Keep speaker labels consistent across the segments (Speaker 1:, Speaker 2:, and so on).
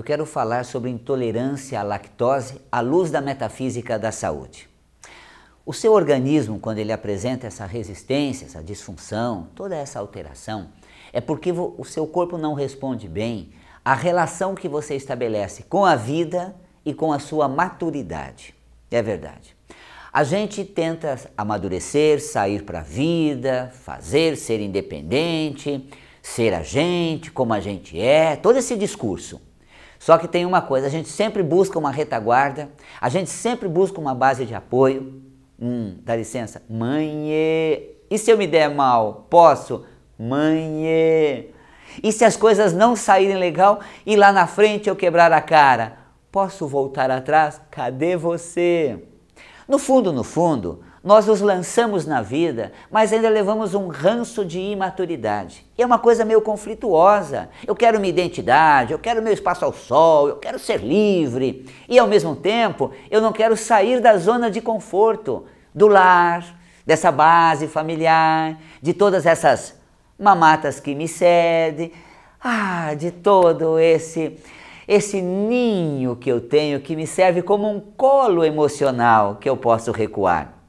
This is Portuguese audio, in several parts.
Speaker 1: eu quero falar sobre intolerância à lactose à luz da metafísica da saúde. O seu organismo, quando ele apresenta essa resistência, essa disfunção, toda essa alteração, é porque o seu corpo não responde bem à relação que você estabelece com a vida e com a sua maturidade. É verdade. A gente tenta amadurecer, sair para a vida, fazer, ser independente, ser a gente, como a gente é, todo esse discurso. Só que tem uma coisa, a gente sempre busca uma retaguarda, a gente sempre busca uma base de apoio. Hum, dá licença, mãe. E se eu me der mal, posso? Mãe. E se as coisas não saírem legal e lá na frente eu quebrar a cara, posso voltar atrás? Cadê você? No fundo, no fundo, nós nos lançamos na vida, mas ainda levamos um ranço de imaturidade. E é uma coisa meio conflituosa. Eu quero minha identidade, eu quero meu espaço ao sol, eu quero ser livre. E ao mesmo tempo, eu não quero sair da zona de conforto, do lar, dessa base familiar, de todas essas mamatas que me cede, ah, de todo esse esse ninho que eu tenho que me serve como um colo emocional que eu posso recuar.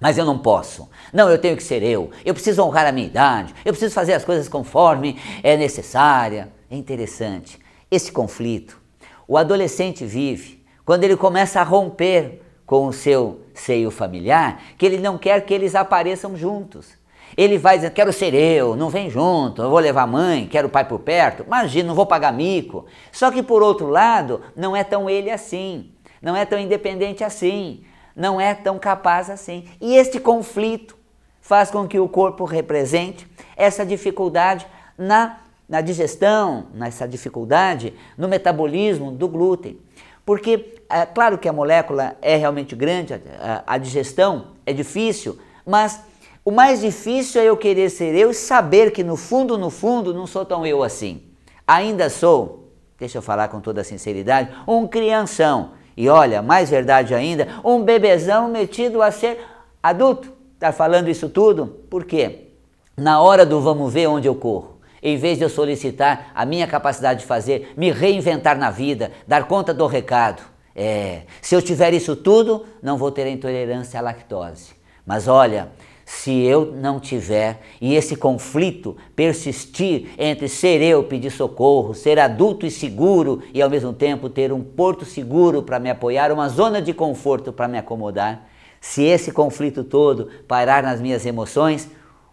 Speaker 1: Mas eu não posso. Não, eu tenho que ser eu. Eu preciso honrar a minha idade. Eu preciso fazer as coisas conforme é necessária. É interessante esse conflito. O adolescente vive quando ele começa a romper com o seu seio familiar, que ele não quer que eles apareçam juntos. Ele vai dizendo, quero ser eu, não vem junto, eu vou levar a mãe, quero o pai por perto, imagina, não vou pagar mico. Só que por outro lado, não é tão ele assim, não é tão independente assim não é tão capaz assim. E este conflito faz com que o corpo represente essa dificuldade na, na digestão, nessa dificuldade no metabolismo do glúten. Porque, é claro que a molécula é realmente grande, a, a, a digestão é difícil, mas o mais difícil é eu querer ser eu e saber que no fundo, no fundo, não sou tão eu assim. Ainda sou, deixa eu falar com toda sinceridade, um crianção e olha, mais verdade ainda, um bebezão metido a ser adulto. Está falando isso tudo? Por quê? Na hora do vamos ver onde eu corro. Em vez de eu solicitar a minha capacidade de fazer, me reinventar na vida, dar conta do recado. É, se eu tiver isso tudo, não vou ter intolerância à lactose. Mas olha, se eu não tiver e esse conflito persistir entre ser eu pedir socorro, ser adulto e seguro e ao mesmo tempo ter um porto seguro para me apoiar, uma zona de conforto para me acomodar, se esse conflito todo parar nas minhas emoções,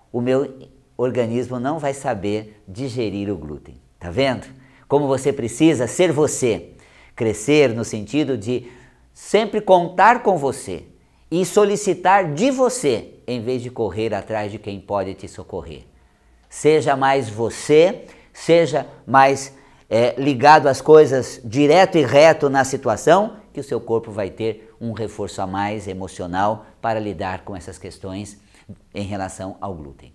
Speaker 1: o meu organismo não vai saber digerir o glúten. Tá vendo? Como você precisa ser você, crescer no sentido de sempre contar com você e solicitar de você em vez de correr atrás de quem pode te socorrer. Seja mais você, seja mais é, ligado às coisas direto e reto na situação, que o seu corpo vai ter um reforço a mais emocional para lidar com essas questões em relação ao glúten.